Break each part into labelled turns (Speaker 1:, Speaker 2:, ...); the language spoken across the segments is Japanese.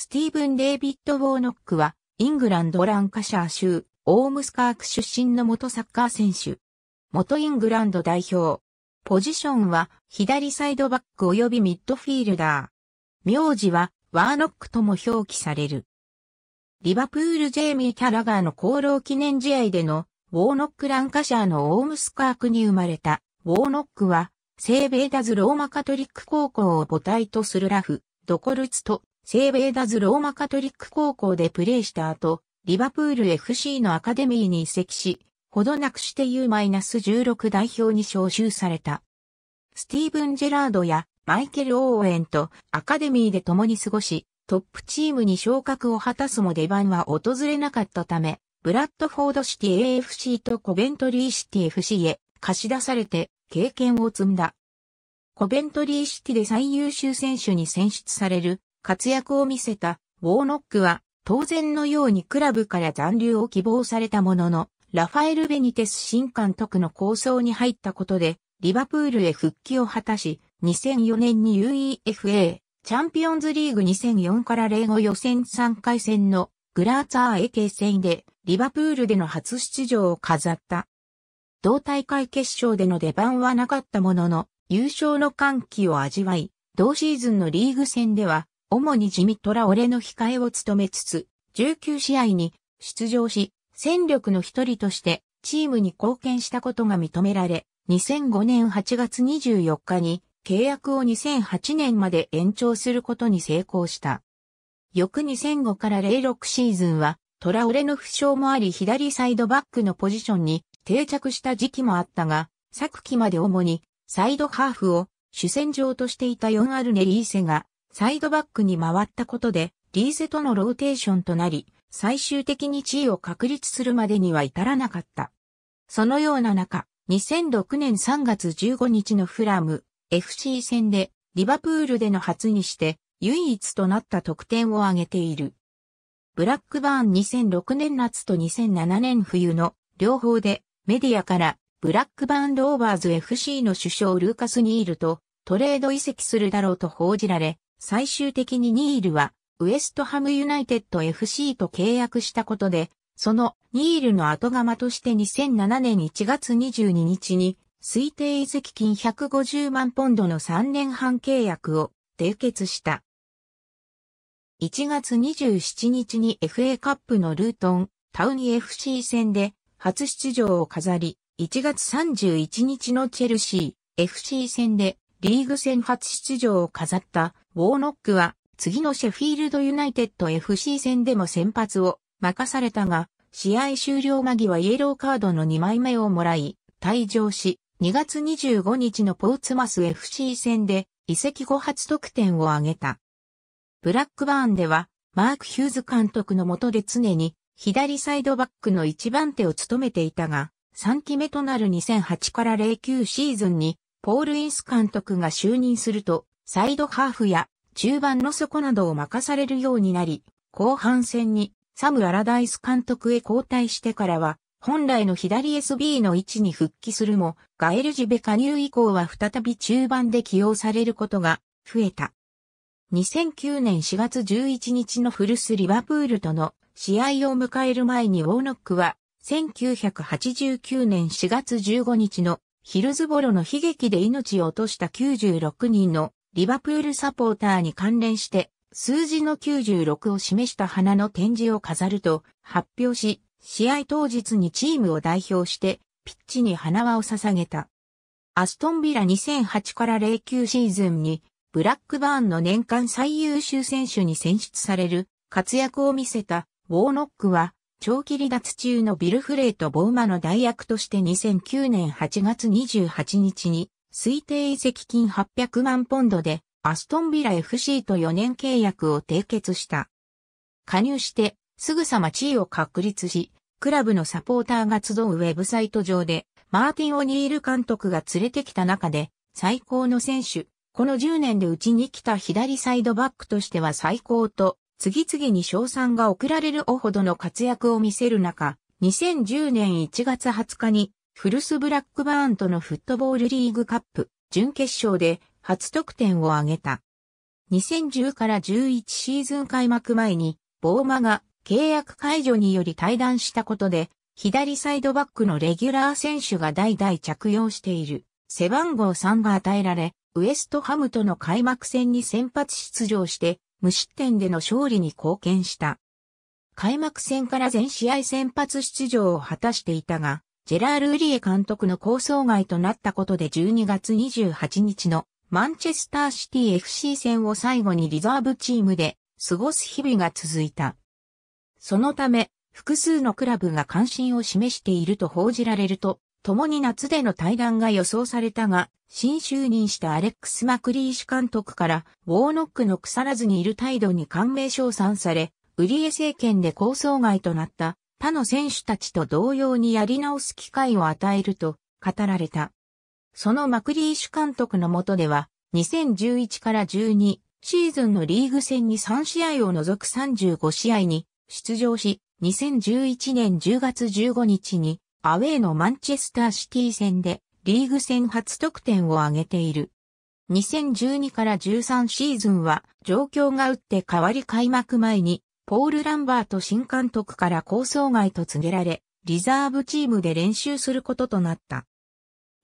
Speaker 1: スティーブン・デイビッド・ウォーノックは、イングランド・ランカシャー州、オームスカーク出身の元サッカー選手。元イングランド代表。ポジションは、左サイドバック及びミッドフィールダー。名字は、ワーノックとも表記される。リバプールジェイミー・キャラガーの功労記念試合での、ウォーノック・ランカシャーのオームスカークに生まれた、ウォーノックは、西ベダズ・ローマカトリック高校を母体とするラフ、ドコルツと聖ベーダズローマカトリック高校でプレーした後、リバプール FC のアカデミーに移籍し、ほどなくして U-16 代表に招集された。スティーブン・ジェラードやマイケル・オーエンとアカデミーで共に過ごし、トップチームに昇格を果たすも出番は訪れなかったため、ブラッドフォードシティ AFC とコベントリーシティ FC へ貸し出されて経験を積んだ。コベントリーシティで最優秀選手に選出される活躍を見せたウォーノックは当然のようにクラブから残留を希望されたものの、ラファエル・ベニテス新監督の構想に入ったことで、リバプールへ復帰を果たし、2004年に UEFA チャンピオンズリーグ2004から05予選3回戦のグラーツァー ak 戦でリバプールでの初出場を飾った。同大会決勝での出番はなかったものの優勝の歓喜を味わい、同シーズンのリーグ戦では主に地味トラオレの控えを務めつつ、19試合に出場し、戦力の一人としてチームに貢献したことが認められ、2005年8月24日に契約を2008年まで延長することに成功した。翌2005から06シーズンは、トラオレの負傷もあり左サイドバックのポジションに定着した時期もあったが、昨季まで主にサイドハーフを主戦場としていたヨンアルネリーセがサイドバックに回ったことで、リーゼとのローテーションとなり、最終的に地位を確立するまでには至らなかった。そのような中、2006年3月15日のフラム FC 戦でリバプールでの初にして唯一となった得点を挙げている。ブラックバーン2006年夏と2007年冬の両方でメディアからブラックバーンローバーズ FC の首相ルーカス・ニールとトレード移籍するだろうと報じられ、最終的にニールは、ウエストハムユナイテッド FC と契約したことで、そのニールの後釜として2007年1月22日に推定移籍金150万ポンドの3年半契約を締結した。1月27日に FA カップのルートン、タウニ FC 戦で初出場を飾り、1月31日のチェルシー、FC 戦でリーグ戦初出場を飾ったウォーノックは次のシェフィールドユナイテッド FC 戦でも先発を任されたが、試合終了間際イエローカードの2枚目をもらい、退場し、2月25日のポーツマス FC 戦で移籍後初得点を挙げた。ブラックバーンでは、マーク・ヒューズ監督の下で常に左サイドバックの一番手を務めていたが、3期目となる2008から09シーズンに、ポール・インス監督が就任すると、サイドハーフや中盤の底などを任されるようになり、後半戦にサム・アラダイス監督へ交代してからは、本来の左 SB の位置に復帰するも、ガエルジベ加入以降は再び中盤で起用されることが増えた。2009年4月11日のフルスリバプールとの試合を迎える前にウォーノックは、1989年4月15日のヒルズボロの悲劇で命を落とした96人のリバプールサポーターに関連して、数字の96を示した花の展示を飾ると発表し、試合当日にチームを代表して、ピッチに花輪を捧げた。アストンビラ2008から09シーズンに、ブラックバーンの年間最優秀選手に選出される活躍を見せたウォーノックは、長期離脱中のビルフレイト・ボウマの代役として2009年8月28日に推定移籍金800万ポンドで、アストンビラ FC と4年契約を締結した。加入して、すぐさま地位を確立し、クラブのサポーターが集うウェブサイト上で、マーティン・オニール監督が連れてきた中で、最高の選手、この10年でうちに来た左サイドバックとしては最高と、次々に賞賛が送られるおほどの活躍を見せる中、2010年1月20日にフルスブラックバーンとのフットボールリーグカップ準決勝で初得点を挙げた。2010から11シーズン開幕前に、ボーマが契約解除により退団したことで、左サイドバックのレギュラー選手が代々着用している背番号3が与えられ、ウエストハムとの開幕戦に先発出場して、無失点での勝利に貢献した。開幕戦から全試合先発出場を果たしていたが、ジェラール・ウリエ監督の構想外となったことで12月28日のマンチェスターシティ FC 戦を最後にリザーブチームで過ごす日々が続いた。そのため、複数のクラブが関心を示していると報じられると、共に夏での対談が予想されたが、新就任したアレックス・マクリーシュ監督から、ウォーノックの腐らずにいる態度に感銘称賛され、ウリエ政権で構想外となった他の選手たちと同様にやり直す機会を与えると語られた。そのマクリーシュ監督の下では、2011から12シーズンのリーグ戦に3試合を除く35試合に出場し、2011年10月15日にアウェーのマンチェスターシティ戦でリーグ戦初得点を挙げている。2012から13シーズンは状況が打って変わり開幕前にポール・ランバート新監督から構想外と告げられ、リザーブチームで練習することとなった。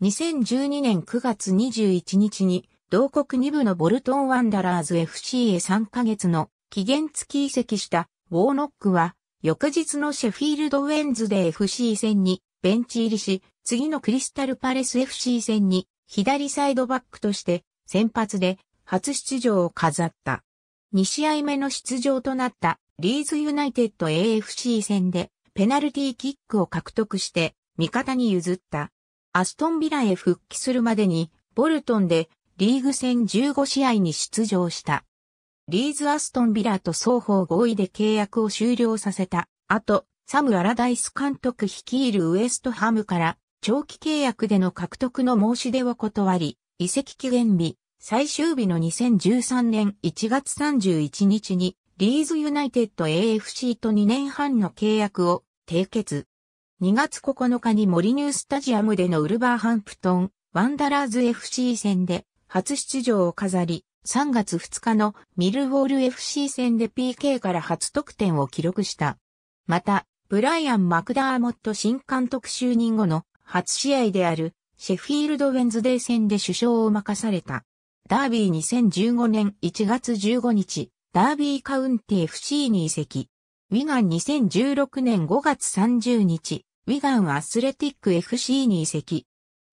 Speaker 1: 2012年9月21日に、同国2部のボルトン・ワンダラーズ FC へ3ヶ月の期限付き移籍したウォーノックは、翌日のシェフィールド・ウェンズで FC 戦にベンチ入りし、次のクリスタル・パレス FC 戦に左サイドバックとして先発で初出場を飾った。2試合目の出場となったリーズユナイテッド AFC 戦でペナルティーキックを獲得して味方に譲った。アストンビラへ復帰するまでにボルトンでリーグ戦15試合に出場した。リーズ・アストン・ビラと双方合意で契約を終了させた。後、サム・アラダイス監督率いるウエストハムから長期契約での獲得の申し出を断り、移籍期限日、最終日の2013年1月31日にリーズユナイテッド AFC と2年半の契約を締結。2月9日にモリニュースタジアムでのウルバーハンプトン、ワンダラーズ FC 戦で初出場を飾り、3月2日のミルウォール FC 戦で PK から初得点を記録した。また、ブライアン・マクダーモット新監督就任後の初試合であるシェフィールド・ウェンズデー戦で首相を任された。ダービー2015年1月15日、ダービーカウンティ FC に移籍。ウィガン2016年5月30日、ウィガンアスレティック FC に移籍。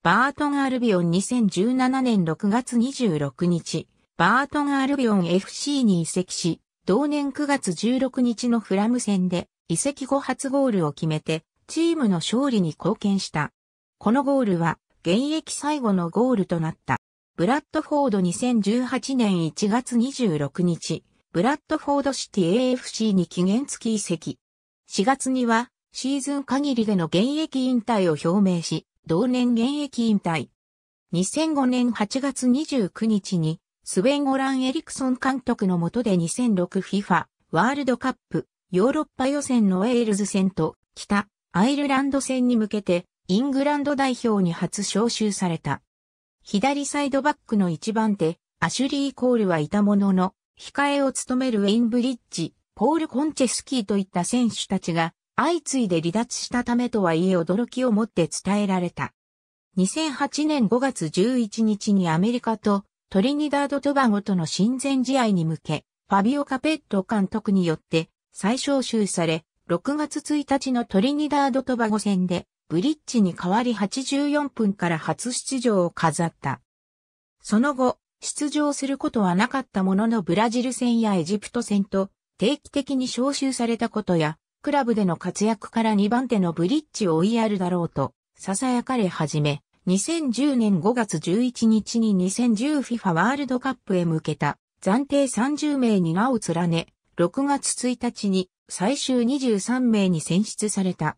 Speaker 1: バートンアルビオン2017年6月26日、バートンアルビオン FC に移籍し、同年9月16日のフラム戦で移籍後初ゴールを決めて、チームの勝利に貢献した。このゴールは現役最後のゴールとなった。ブラッドフォード2018年1月26日、ブラッドフォードシティ AFC に期限付き移籍。4月には、シーズン限りでの現役引退を表明し、同年現役引退。2005年8月29日に、スウェン・オラン・エリクソン監督の下で 2006FIFA ワールドカップヨーロッパ予選のウェールズ戦と北アイルランド戦に向けてイングランド代表に初招集された。左サイドバックの一番手、アシュリー・コールはいたものの、控えを務めるウェインブリッジ、ポール・コンチェスキーといった選手たちが相次いで離脱したためとはいえ驚きをもって伝えられた。2008年5月11日にアメリカとトリニダード・トバゴとの親善試合に向け、ファビオ・カペット監督によって再招集され、6月1日のトリニダード・トバゴ戦でブリッジに代わり84分から初出場を飾った。その後、出場することはなかったもののブラジル戦やエジプト戦と定期的に招集されたことや、クラブでの活躍から2番手のブリッジを追いやるだろうと、囁かれ始め、2010年5月11日に 2010FIFA ワールドカップへ向けた暫定30名に名を連ね、6月1日に最終23名に選出された。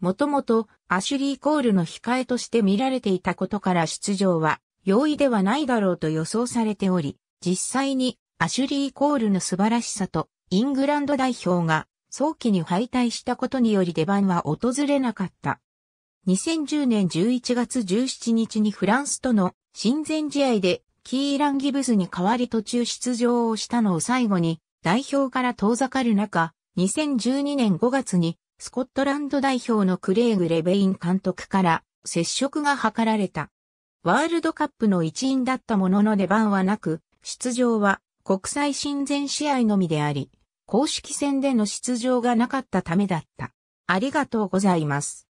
Speaker 1: もともとアシュリー・コールの控えとして見られていたことから出場は容易ではないだろうと予想されており、実際にアシュリー・コールの素晴らしさとイングランド代表が早期に敗退したことにより出番は訪れなかった。2010年11月17日にフランスとの親善試合でキーラン・ギブスに代わり途中出場をしたのを最後に代表から遠ざかる中、2012年5月にスコットランド代表のクレイグ・レベイン監督から接触が図られた。ワールドカップの一員だったものの出番はなく、出場は国際親善試合のみであり、公式戦での出場がなかったためだった。ありがとうございます。